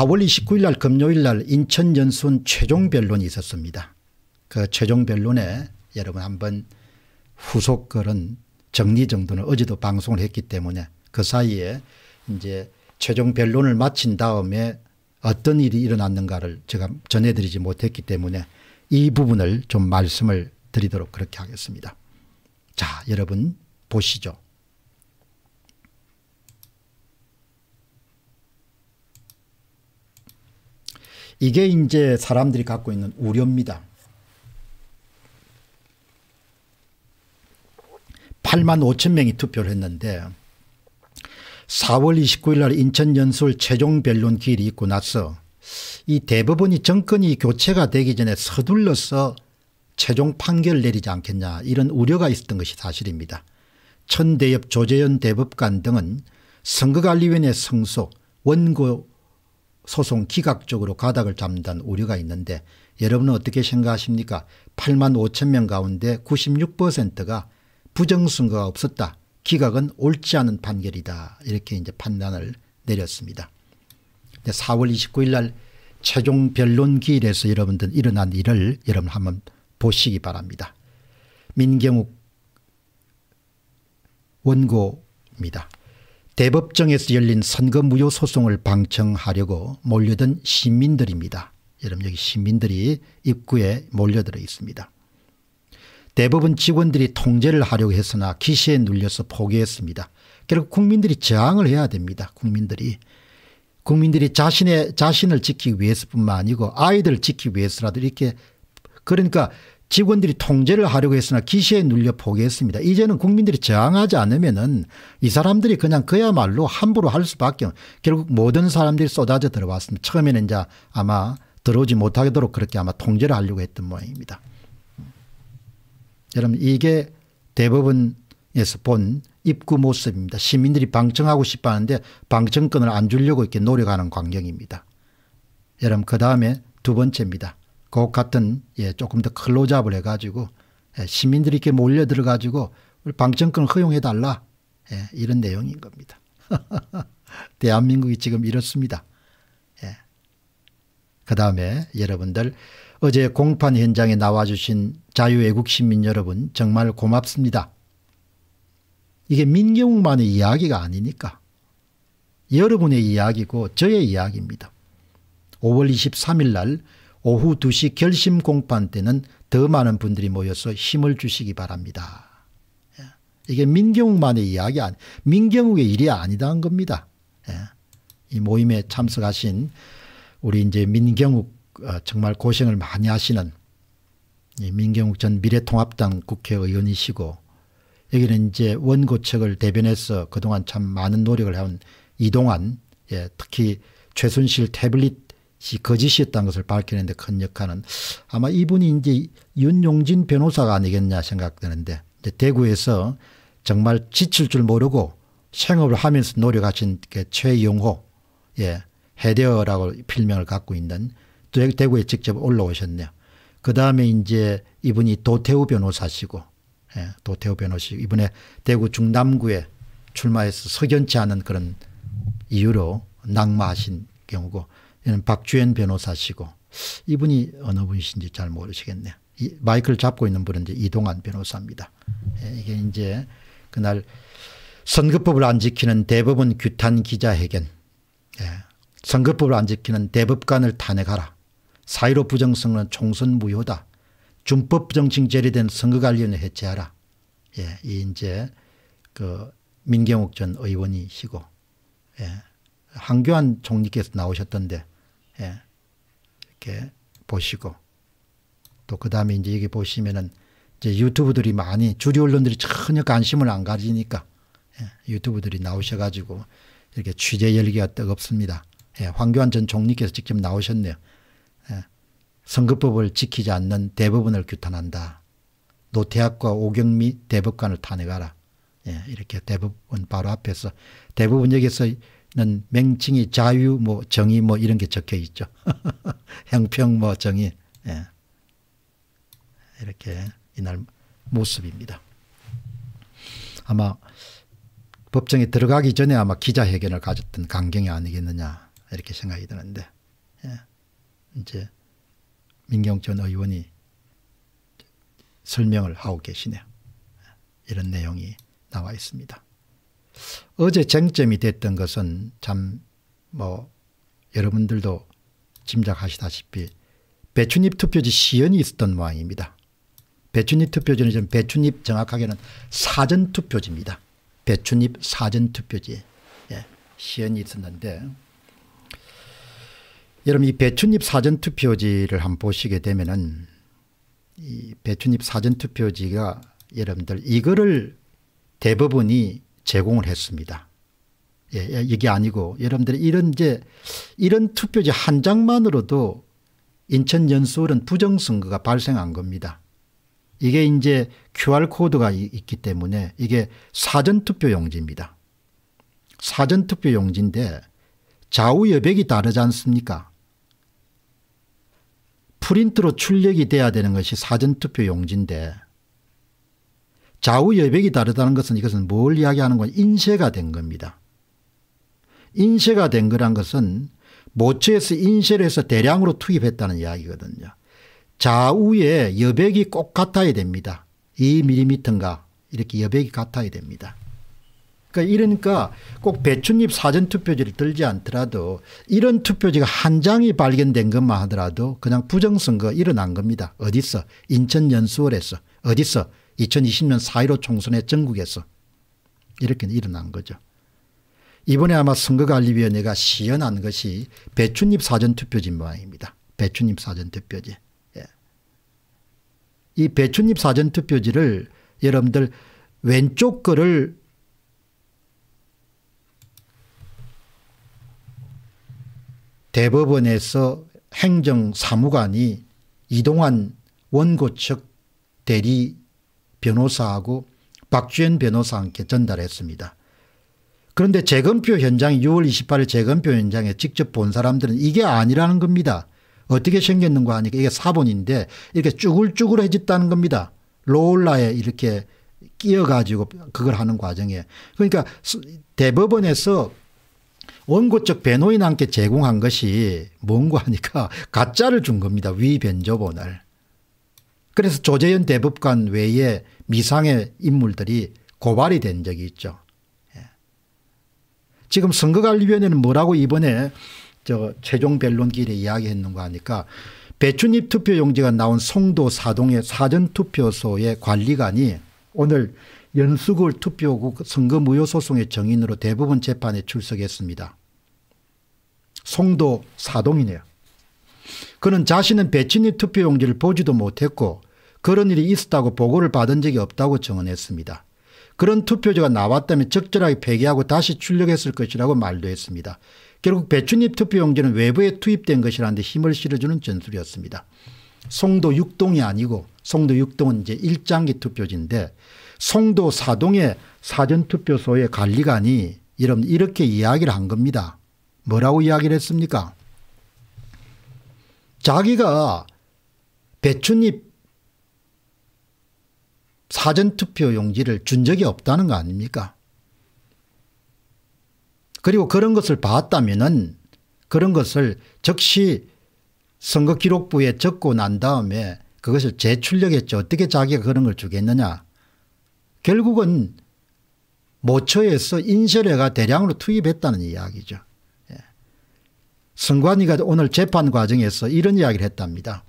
4월 29일 날 금요일 날 인천 연수원 최종 변론이 있었습니다. 그 최종 변론에 여러분 한번 후속 글은 정리 정도는 어제도 방송을 했기 때문에 그 사이에 이제 최종 변론을 마친 다음에 어떤 일이 일어났는가를 제가 전해드리지 못했기 때문에 이 부분을 좀 말씀을 드리도록 그렇게 하겠습니다. 자, 여러분 보시죠. 이게 이제 사람들이 갖고 있는 우려입니다. 8만 5천 명이 투표를 했는데 4월 29일 날 인천 연설 최종 변론 기일이 있고 나서 이 대법원이 정권이 교체가 되기 전에 서둘러서 최종 판결 내리지 않겠냐 이런 우려가 있었던 것이 사실입니다. 천대엽 조재현 대법관 등은 선거관리위원회 성속, 원고 소송 기각 적으로 가닥을 잡는다는 우려가 있는데 여러분은 어떻게 생각하십니까? 8만 5천 명 가운데 96%가 부정선거가 없었다. 기각은 옳지 않은 판결이다. 이렇게 이제 판단을 내렸습니다. 4월 29일 날 최종 변론 기일에서 여러분들 일어난 일을 여러분 한번 보시기 바랍니다. 민경욱 원고입니다. 대법정에서 열린 선거 무효 소송을 방청하려고 몰려든 시민들입니다. 여러분 여기 시민들이 입구에 몰려들어 있습니다. 대부분 직원들이 통제를 하려고 했으나 기시에 눌려서 포기했습니다. 결국 국민들이 저항을 해야 됩니다. 국민들이. 국민들이 자신의 자신을 지키기 위해서뿐만 아니고 아이들을 지키기 위해서라도 이렇게 그러니까 직원들이 통제를 하려고 했으나 기시에 눌려 포기했습니다. 이제는 국민들이 저항하지 않으면은 이 사람들이 그냥 그야말로 함부로 할 수밖에 결국 모든 사람들이 쏟아져 들어왔습니다. 처음에는 이제 아마 들어오지 못하도록 그렇게 아마 통제를 하려고 했던 모양입니다. 여러분 이게 대법원에서 본 입구 모습입니다. 시민들이 방청하고 싶어 하는데 방청권을 안 주려고 이렇게 노력하는 광경입니다. 여러분 그 다음에 두 번째입니다. 그 같은 예, 조금 더 클로즈업을 해가지고 예, 시민들이 이렇게 몰려들어가지고 방청권 허용해달라 예, 이런 내용인 겁니다. 대한민국이 지금 이렇습니다. 예. 그 다음에 여러분들 어제 공판 현장에 나와주신 자유외국 시민 여러분 정말 고맙습니다. 이게 민경욱만의 이야기가 아니니까 여러분의 이야기고 저의 이야기입니다. 5월 23일 날 오후 2시 결심 공판 때는 더 많은 분들이 모여서 힘을 주시기 바랍니다. 예. 이게 민경욱만의 이야기 아니, 민경욱의 일이 아니다는 겁니다. 예. 이 모임에 참석하신 우리 이제 민경욱 어, 정말 고생을 많이 하시는 민경욱 전 미래통합당 국회의원이시고 여기는 이제 원고책을 대변해서 그동안 참 많은 노력을 해온 이동환 예, 특히 최순실 태블릿 거짓이었다는 것을 밝히는데 큰 역할은 아마 이분이 이제 윤용진 변호사가 아니겠냐 생각되는데 대구에서 정말 지칠 줄 모르고 생업을 하면서 노력하신 최영호 예 해대어라고 필명을 갖고 있는 대구에 직접 올라오셨네요. 그 다음에 이제 이분이 도태우 변호사시고 예, 도태우 변호사 이번에 대구 중남구에 출마해서 석연치 않은 그런 이유로 낙마하신 경우고 이는 박주현 변호사시고 이분이 어느 분이신지 잘 모르시겠네요. 마이크를 잡고 있는 분은 이제 이동환 변호사입니다. 예, 이게 이제 그날 선거법을 안 지키는 대법원 규탄 기자회견. 예, 선거법을 안 지키는 대법관을 탄핵하라. 사이로 부정선거는 총선 무효다. 준법 정칭 제리된 선거관리위원회 해체하라. 예, 이 이제 그 민경욱 전 의원이시고 예, 한교안 총리께서 나오셨던데 예, 이렇게 보시고 또 그 다음에 이제 여기 보시면은 이제 유튜브들이 많이 주류 언론들이 전혀 관심을 안 가지니까 예, 유튜브들이 나오셔가지고 이렇게 취재 열기가 뜨겁습니다. 예, 황교안 전 총리께서 직접 나오셨네요. 예, 선거법을 지키지 않는 대부분을 규탄한다. 노태학과 오경미 대법관을 탄핵하라. 예, 이렇게 대법원 바로 앞에서 대부분 여기서 는 명칭이 자유, 뭐 정의, 뭐 이런 게 적혀 있죠. 형평, 뭐 정의. 예. 이렇게 이날 모습입니다. 아마 법정에 들어가기 전에 아마 기자회견을 가졌던 강경이 아니겠느냐 이렇게 생각이 드는데 예. 이제 민경전 의원이 설명을 하고 계시네요. 예. 이런 내용이 나와 있습니다. 어제 쟁점이 됐던 것은 참 뭐 여러분들도 짐작하시다시피 배추잎 투표지 시연이 있었던 모양입니다. 배추잎 투표지는 지금 배추잎 정확하게는 사전 투표지입니다. 배추잎 사전 투표지 예, 시연이 있었는데 여러분 이 배추잎 사전 투표지를 한번 보시게 되면은 이 배추잎 사전 투표지가 여러분들 이거를 대부분이 제공을 했습니다. 예, 예, 이게 아니고 여러분들이 런 이제 이런 투표지 한 장만으로도 인천 연수원은 부정선거가 발생한 겁니다. 이게 이제 QR코드가 있기 때문에 이게 사전투표용지입니다. 사전투표용지인데 좌우여백이 다르지 않습니까? 프린트로 출력이 돼야 되는 것이 사전투표용지인데 좌우 여백이 다르다는 것은 이것은 뭘 이야기하는 건 인쇄가 된 겁니다. 인쇄가 된 거란 것은 모처에서 인쇄를 해서 대량으로 투입했다는 이야기거든요. 좌우에 여백이 꼭 같아야 됩니다. 2mm인가 이렇게 여백이 같아야 됩니다. 그러니까 이러니까 꼭 배춧잎 사전투표지를 들지 않더라도 이런 투표지가 한 장이 발견된 것만 하더라도 그냥 부정선거 일어난 겁니다. 어디서 인천 연수원에서 어디서 2020년 4.15 총선에 전국에서 이렇게 일어난 거죠. 이번에 아마 선거관리위원회가 시연한 것이 배춘잎 사전투표지 모양입니다. 배춘잎 사전투표지. 예. 이 배춘잎 사전투표지를 여러분들 왼쪽 거를 대법원에서 행정사무관이 이동환 원고 측 대리 변호사하고 박주현 변호사와 함께 전달했습니다. 그런데 재검표 현장 6월 28일 재검표 현장에 직접 본 사람들은 이게 아니라는 겁니다. 어떻게 생겼는가 하니까 이게 사본인데 이렇게 쭈글쭈글해졌다는 겁니다. 로라에 이렇게 끼어가지고 그걸 하는 과정에 그러니까 대법원에서 원고적 변호인한테 제공한 것이 뭔가 하니까 가짜를 준 겁니다. 위변조본을. 그래서 조재현 대법관 외에 미상의 인물들이 고발이 된 적이 있죠. 예. 지금 선거관리위원회는 뭐라고 이번에 저 최종 변론길에 이야기했는가 하니까 배춘입 투표용지가 나온 송도 사동의 사전투표소의 관리관이 오늘 연수구 투표국 그 선거무효소송의 정인으로 대부분 재판에 출석했습니다. 송도 사동이네요. 그는 자신은 배친이 투표용지를 보지도 못했고 그런 일이 있었다고 보고를 받은 적이 없다고 증언했습니다. 그런 투표지가 나왔다면 적절하게 폐기하고 다시 출력했을 것이라고 말도 했습니다. 결국 배춘잎 투표용지는 외부에 투입된 것이라는 데 힘을 실어주는 전술이었습니다. 송도 6동이 아니고 송도 6동은 이제 일장기 투표지인데 송도 4동의 사전투표소의 관리관이 이런 이렇게 이야기를 한 겁니다. 뭐라고 이야기를 했습니까? 자기가 배춧잎 사전투표 용지를 준 적이 없다는 거 아닙니까? 그리고 그런 것을 봤다면은 그런 것을 즉시 선거 기록부에 적고 난 다음에 그것을 재출력했죠. 어떻게 자기가 그런 걸 주겠느냐. 결국은 모처에서 인쇄례가 대량으로 투입했다는 이야기죠. 선관위가 오늘 재판 과정에서 이런 이야기를 했답니다.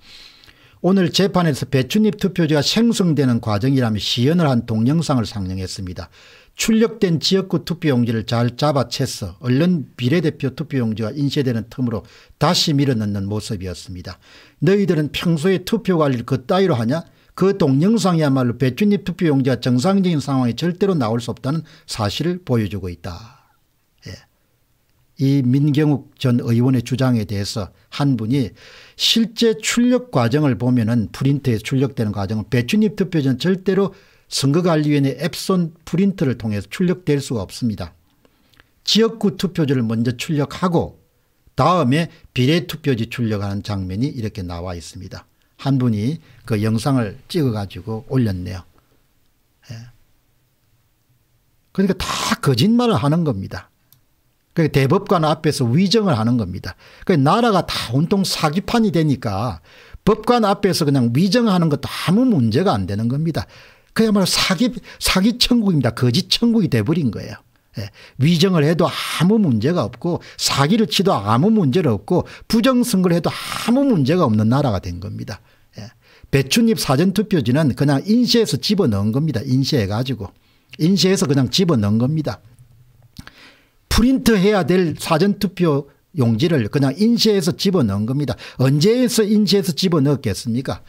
오늘 재판에서 배춘입 투표지가 생성되는 과정이라며 시연을 한 동영상을 상영했습니다. 출력된 지역구 투표용지를 잘 잡아채서 얼른 비례대표 투표용지가 인쇄되는 틈으로 다시 밀어넣는 모습이었습니다. 너희들은 평소에 투표관리를 그따위로 하냐 그 동영상이야말로 배춘입 투표용지가 정상적인 상황에 절대로 나올 수 없다는 사실을 보여주고 있다. 이 민경욱 전 의원의 주장에 대해서 한 분이 실제 출력 과정을 보면은 프린트에 출력되는 과정은 배추잎 투표전 절대로 선거관리위원회 앱손 프린트를 통해서 출력될 수가 없습니다. 지역구 투표지를 먼저 출력하고 다음에 비례투표지 출력하는 장면이 이렇게 나와 있습니다. 한 분이 그 영상을 찍어가지고 올렸네요. 예. 그러니까 다 거짓말을 하는 겁니다. 그 대법관 앞에서 위정을 하는 겁니다. 그 나라가 다 온통 사기판이 되니까 법관 앞에서 그냥 위정하는 것도 아무 문제가 안 되는 겁니다. 그야말로 사기 사기 천국입니다. 거짓 천국이 돼버린 거예요. 예. 위정을 해도 아무 문제가 없고 사기를 치도 아무 문제를 없고 부정선거를 해도 아무 문제가 없는 나라가 된 겁니다. 예. 배춧잎 사전투표지는 그냥 인쇄해서 집어넣은 겁니다. 인쇄해가지고. 인쇄해서 그냥 집어넣은 겁니다. 프린트해야 될 사전투표 용지를 그냥 인쇄해서 집어넣은 겁니다. 언제에서 인쇄해서 집어넣었겠습니까?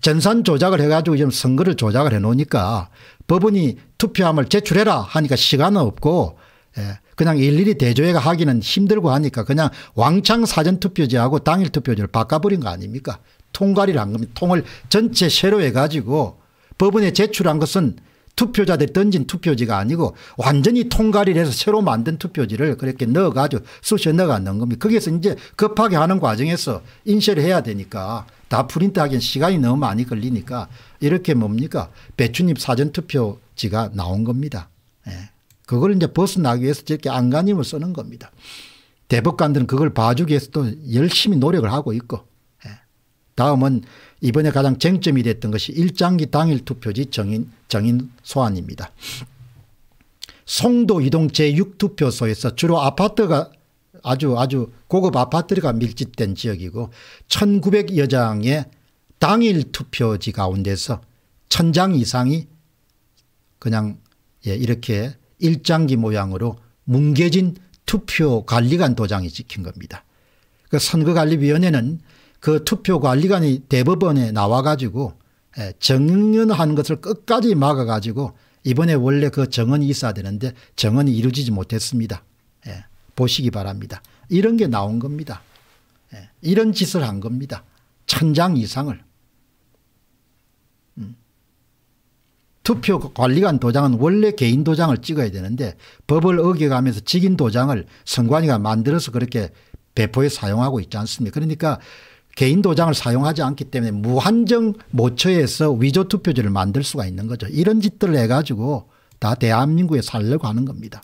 전산 조작을 해가지고 지금 선거를 조작을 해놓으니까 법원이 투표함을 제출해라 하니까 시간은 없고 예, 그냥 일일이 대조회가 하기는 힘들고 하니까 그냥 왕창 사전투표제하고 당일투표제를 바꿔버린 거 아닙니까? 통과를 한 겁니다. 통을 전체 새로 해가지고 법원에 제출한 것은 투표자들이 던진 투표지가 아니고 완전히 통과를 해서 새로 만든 투표지를 그렇게 넣어가지고 쑤셔 넣어가는 겁니다. 거기서 이제 급하게 하는 과정에서 인쇄를 해야 되니까 다 프린트하기엔 시간이 너무 많이 걸리니까 이렇게 뭡니까 배추님 사전투표지가 나온 겁니다. 예. 그걸 이제 벗어나기 위해서 저렇게 안간힘을 쓰는 겁니다. 대법관들은 그걸 봐주기 위해서 또 열심히 노력을 하고 있고 예. 다음은 이번에 가장 쟁점이 됐던 것이 일장기 당일 투표지 정인, 정인 소환입니다. 송도 이동 제6투표소에서 주로 아파트가 아주 아주 고급 아파트가 밀집된 지역이고 1900여 장의 당일 투표지 가운데서 천장 이상이 그냥 예, 이렇게 일장기 모양으로 뭉개진 투표 관리관 도장이 찍힌 겁니다. 그 선거관리위원회는 그 투표관리관이 대법원에 나와가지고 예, 정언하는 것을 끝까지 막아가지고 이번에 원래 그 정언이 있어야 되는데 정언이 이루어지지 못했습니다. 예, 보시기 바랍니다. 이런 게 나온 겁니다. 예, 이런 짓을 한 겁니다. 천장 이상을. 음. 투표 관리관 도장은 원래 개인 도장을 찍어야 되는데 법을 어겨가면서 직인 도장을 선관위가 만들어서 그렇게 배포에 사용하고 있지 않습니까 그러니까 개인 도장을 사용하지 않기 때문에 무한정 모처에서 위조 투표지를 만들 수가 있는 거죠. 이런 짓들을 해가지고 다 대한민국에 살려고 하는 겁니다.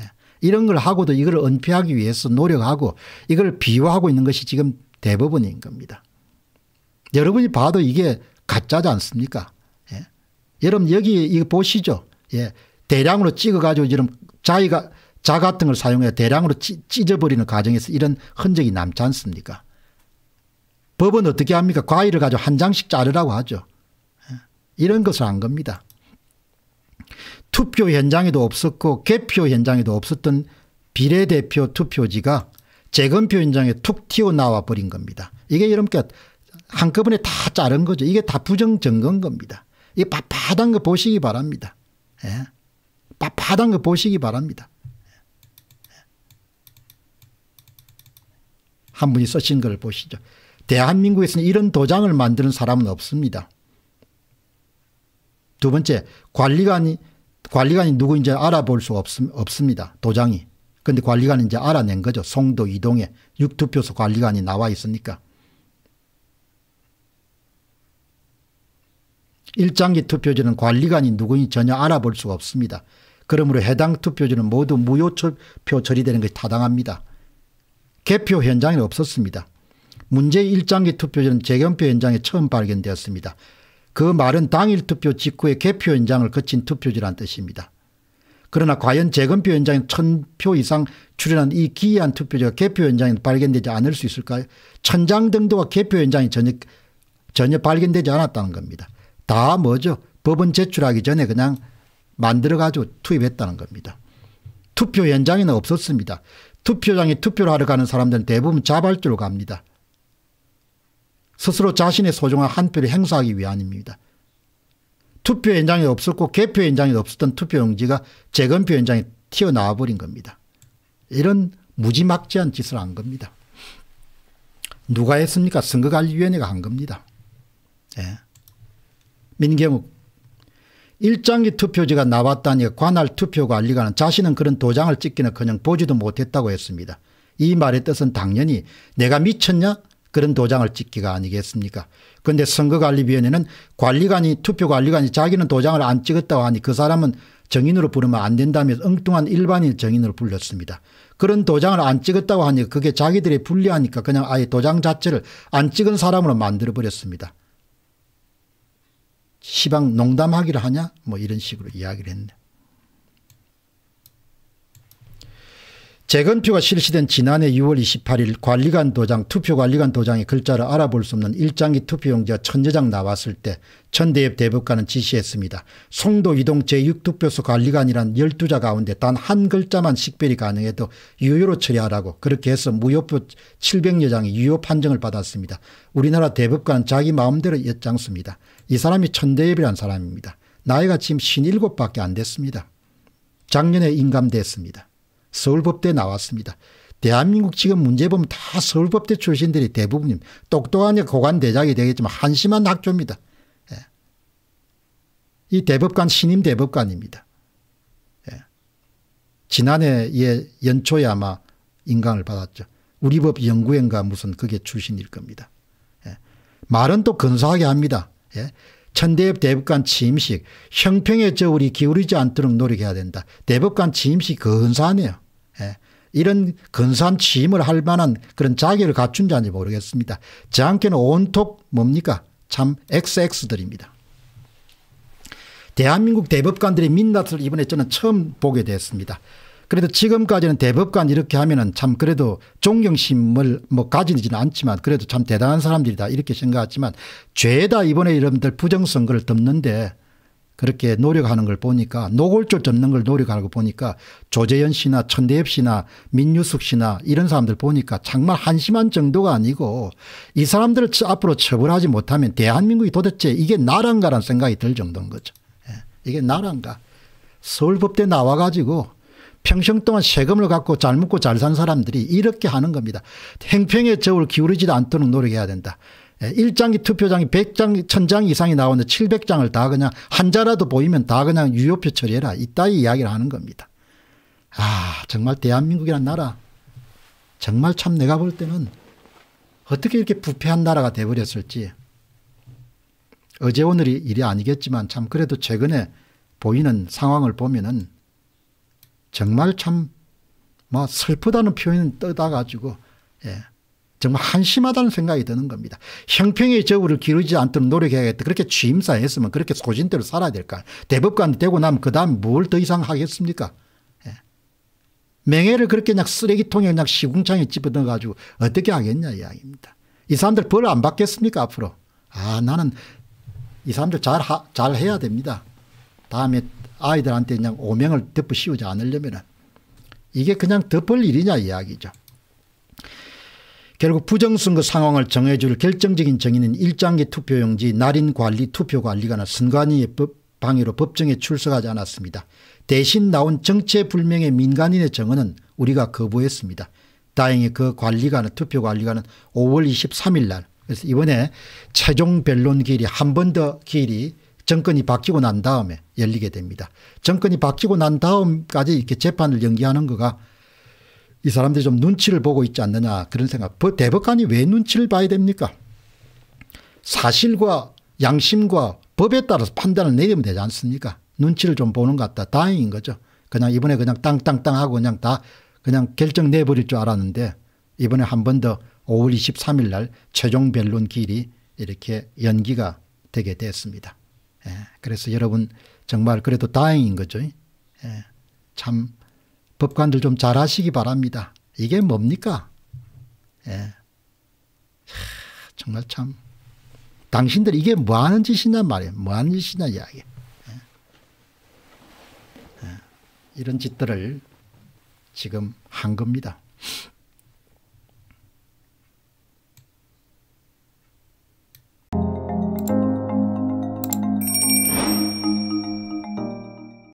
예. 이런 걸 하고도 이걸 은폐하기 위해서 노력하고 이걸 비유하고 있는 것이 지금 대법원인 겁니다. 여러분이 봐도 이게 가짜지 않습니까? 예. 여러분 여기 이거 보시죠. 예. 대량으로 찍어가지고 지금 자기가 자 같은 걸 사용해 대량으로 찢어버리는 과정에서 이런 흔적이 남지 않습니까? 법은 어떻게 합니까? 과일을 가지고 한 장씩 자르라고 하죠. 예. 이런 것을 한 겁니다. 투표 현장에도 없었고 개표 현장에도 없었던 비례대표 투표지가 재검표 현장에 툭 튀어나와 버린 겁니다. 이게 여러분께 한꺼번에 다 자른 거죠. 이게 다 부정점검 겁니다. 이 빳빳한 거 보시기 바랍니다. 예. 빳빳한 거 보시기 바랍니다. 예. 한 분이 쓰신 걸 보시죠. 대한민국에서는 이런 도장을 만드는 사람은 없습니다. 두 번째 관리관이 관리관이 누구인지 알아볼 수 없, 없습니다. 도장이. 그런데 관리관이 이제 알아낸 거죠. 송도 이동에 육투표소 관리관이 나와 있으니까. 일장기 투표지는 관리관이 누구인지 전혀 알아볼 수가 없습니다. 그러므로 해당 투표지는 모두 무효표 처리되는 것이 타당합니다. 개표 현장에는 없었습니다. 문제 1장기 투표지는 재견표 현장에 처음 발견되었습니다. 그 말은 당일 투표 직후에 개표 현장을 거친 투표지란 뜻입니다. 그러나 과연 재검표 현장에 1000표 이상 출연한 이 기이한 투표지가 개표 현장에 발견되지 않을 수 있을까요? 천장 등도가 개표 현장이 전혀, 전혀 발견되지 않았다는 겁니다. 다 뭐죠? 법원 제출하기 전에 그냥 만들어가지고 투입했다는 겁니다. 투표 현장에는 없었습니다. 투표장에 투표를 하러 가는 사람들은 대부분 자발적으로 갑니다. 스스로 자신의 소중한 한 표를 행사하기 위함입니다. 투표 현장에 없었고 개표 현장에 없었던 투표용지가 재건표 현장에 튀어나와 버린 겁니다. 이런 무지막지한 짓을 한 겁니다. 누가 했습니까? 선거관리위원회가 한 겁니다. 예. 민경욱 일장기 투표지가 나왔다니 관할 투표관리관은 자신은 그런 도장을 찍기는커녕 보지도 못했다고 했습니다. 이 말의 뜻은 당연히 내가 미쳤냐? 그런 도장을 찍기가 아니겠습니까 그런데 선거관리위원회는 관리관이 투표관리관이 자기는 도장을 안 찍었다고 하니 그 사람은 정인으로 부르면 안 된다면서 엉뚱한 일반인 정인으로 불렸습니다. 그런 도장을 안 찍었다고 하니 그게 자기들이 불리하니까 그냥 아예 도장 자체를 안 찍은 사람으로 만들어버렸습니다. 시방 농담하기를 하냐 뭐 이런 식으로 이야기를 했네. 재건표가 실시된 지난해 6월 28일 관리관 도장 투표관리관 도장의 글자를 알아볼 수 없는 일장기 투표용지가 천재장 나왔을 때 천대엽 대법관은 지시했습니다. 송도 이동 제6투표소 관리관이란 12자 가운데 단 한 글자만 식별이 가능해도 유효로 처리하라고 그렇게 해서 무효표 700여 장이 유효 판정을 받았습니다. 우리나라 대법관 은 자기 마음대로 엿장습니다. 이 사람이 천대엽이란 사람입니다. 나이가 지금 57밖에 안 됐습니다. 작년에 인감됐습니다. 서울법대 나왔습니다. 대한민국 지금 문제 보면 다 서울법대 출신들이 대부분입니 똑똑한 고관대작이 되겠지만 한심한 학교입니다. 예. 이 대법관 신임 대법관입니다. 예. 지난해 예, 연초에 아마 인강을 받았죠. 우리법 연구회인가 무슨 그게 출신일 겁니다. 예. 말은 또 근사하게 합니다. 예. 천대협 대법관 취임식 형평의 저울이 기울이지 않도록 노력해야 된다. 대법관 취임식 근사하네요. 예. 이런 근사한 취임을 할 만한 그런 자격을 갖춘 자인지 모르겠습니다. 저한테는 온통 뭡니까? 참 XX들입니다. 대한민국 대법관들의 민낯을 이번에 저는 처음 보게 됐습니다. 그래도 지금까지는 대법관 이렇게 하면은 참 그래도 존경심을 뭐 가지지는 않지만 그래도 참 대단한 사람들이다 이렇게 생각하지만 죄다 이번에 여러분들 부정선거를 덮는데 그렇게 노력하는 걸 보니까 노골적 접는 걸 노력하는 걸 보니까 조재현 씨나 천대엽 씨나 민유숙 씨나 이런 사람들 보니까 정말 한심한 정도가 아니고 이 사람들을 앞으로 처벌하지 못하면 대한민국이 도대체 이게 나란가라는 생각이 들 정도인 거죠. 예, 이게 나란가. 서울법대 나와가지고 평생 동안 세금을 갖고 잘 먹고 잘 산 사람들이 이렇게 하는 겁니다. 행평의 저울 기울이지도 않도록 노력해야 된다. 1장기 예, 투표장이 1 0 0장1 0 0 0장 이상이 나오는데 700장을 다 그냥 한자라도 보이면 다 그냥 유효표 처리해라. 이따위 이야기를 하는 겁니다. 아, 정말 대한민국이란 나라. 정말 참 내가 볼 때는 어떻게 이렇게 부패한 나라가 돼버렸을지. 어제 오늘이 일이 아니겠지만 참 그래도 최근에 보이는 상황을 보면은 정말 참뭐 슬프다는 표현은 떠다 가지고 예. 정말 한심하다는 생각이 드는 겁니다. 형평의 저울을 기르지 않도록 노력해야겠다. 그렇게 취임사 했으면 그렇게 소진대로 살아야 될까. 대법관 되고 나면 그 다음 뭘 더 이상 하겠습니까? 예. 명예를 그렇게 그냥 쓰레기통에 그냥 시궁창에 집어넣어가지고 어떻게 하겠냐 이야기입니다. 이 사람들 벌 안 받겠습니까 앞으로? 아 나는 이 사람들 잘, 하, 잘 해야 됩니다. 다음에 아이들한테 그냥 오명을 덮어 씌우지 않으려면은 이게 그냥 덮을 일이냐 이야기죠. 결국 부정선거 상황을 정해줄 결정적인 정의는 일장기 투표용지 날인관리 투표관리관은 선관위의 법방위로 법정에 출석하지 않았습니다. 대신 나온 정체불명의 민간인의 정언은 우리가 거부했습니다. 다행히 그 관리관은 투표관리관은 5월 23일 날 그래서 이번에 최종 변론 기일이 한 번 더 기일이 정권이 바뀌고 난 다음에 열리게 됩니다. 정권이 바뀌고 난 다음까지 이렇게 재판을 연기하는 거가 이 사람들이 좀 눈치를 보고 있지 않느냐 그런 생각. 대법관이 왜 눈치를 봐야 됩니까? 사실과 양심과 법에 따라서 판단을 내리면 되지 않습니까? 눈치를 좀 보는 것 같다. 다행인 거죠. 그냥 이번에 그냥 땅땅땅 하고 그냥 다 그냥 결정 내버릴 줄 알았는데 이번에 한 번 더 5월 23일 날 최종 변론 길이 이렇게 연기가 되게 됐습니다. 예, 그래서 여러분 정말 그래도 다행인 거죠. 예, 참 법관들 좀 잘하시기 바랍니다. 이게 뭡니까? 예. 정말 참 당신들 이게 뭐 하는 짓이냐 말이에뭐 하는 짓이냐 이야기. 예. 예. 이런 짓들을 지금 한 겁니다.